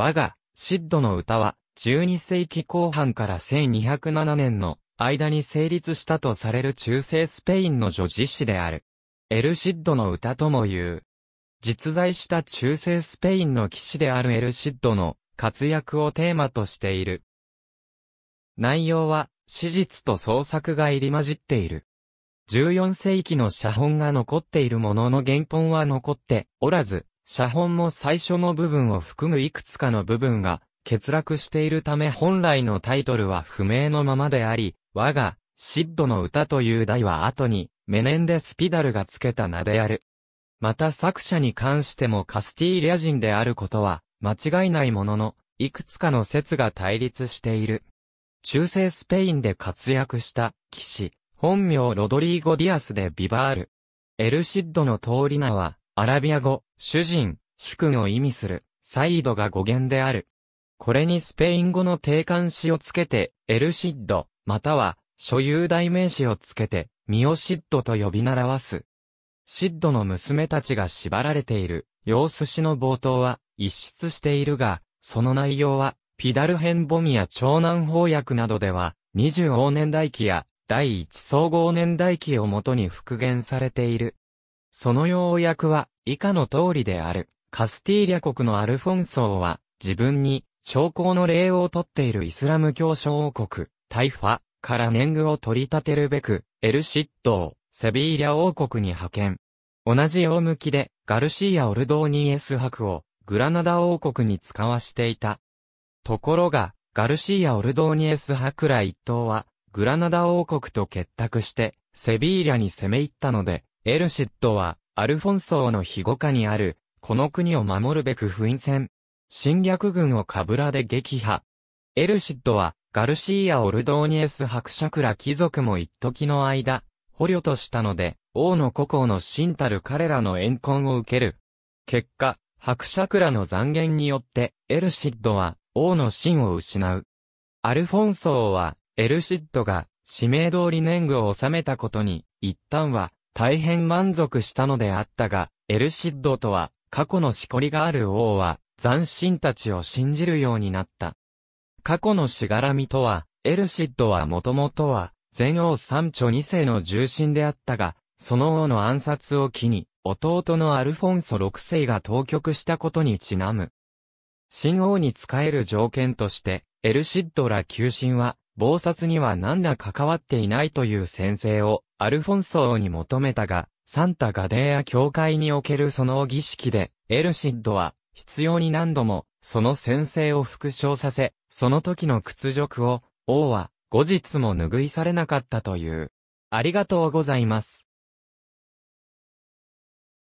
我が、シッドの歌は、12世紀後半から1207年の間に成立したとされる中世スペインの女子詩である。エルシッドの歌とも言う。実在した中世スペインの騎士であるエルシッドの活躍をテーマとしている。内容は、史実と創作が入り混じっている。14世紀の写本が残っているものの原本は残っておらず、写本も最初の部分を含むいくつかの部分が欠落しているため本来のタイトルは不明のままであり、我がシッドの歌という題は後にメネンデスピダルが付けた名である。また作者に関してもカスティーリア人であることは間違いないものの、いくつかの説が対立している。中世スペインで活躍した騎士、本名ロドリーゴ・ディアスでビバール。エルシッドの通り名は、アラビア語、主人、主君を意味する、サイードが語源である。これにスペイン語の定冠詞をつけて、エルシッド、または、所有代名詞をつけて、ミオシッドと呼び習わす。シッドの娘たちが縛られている、様子詞の冒頭は、一室しているが、その内容は、ピダルヘンボミや長男翻訳などでは、二十往年代記や、第一総合年代記をもとに復元されている。その要約は以下の通りである。カスティーリャ国のアルフォンソーは自分に将校の礼をとっているイスラム教諸王国、タイファから年貢を取り立てるべく、エルシッドをセビーリャ王国に派遣。同じ大向きでガルシーア・オルドーニエス博をグラナダ王国に使わしていた。ところが、ガルシーア・オルドーニエス博ら一党は、グラナダ王国と結託して、セビーリャに攻め入ったので、エルシッドは、アルフォンソーの庇護下にある、この国を守るべく封印戦。侵略軍をカブラで撃破。エルシッドは、ガルシーア・オルドーニエス伯爵ら貴族も一時の間、捕虜としたので、王の故郷の真たる彼らの怨恨を受ける。結果、伯爵らの残言によって、エルシッドは、王の真を失う。アルフォンソーは、エルシッドが、指名通り年貢を収めたことに、一旦は、大変満足したのであったが、エルシッドとは、過去のしこりがある王は、斬新たちを信じるようになった。過去のしがらみとは、エルシッドはもともとは、全王三著二世の重臣であったが、その王の暗殺を機に、弟のアルフォンソ六世が当局したことにちなむ。新王に仕える条件として、エルシッドら旧臣は、謀殺には何ら関わっていないという先生をアルフォンソ王に求めたが、サンタガデーア教会におけるその儀式で、エルシッドは必要に何度もその先生を復唱させ、その時の屈辱を王は後日も拭いされなかったという。ありがとうございます。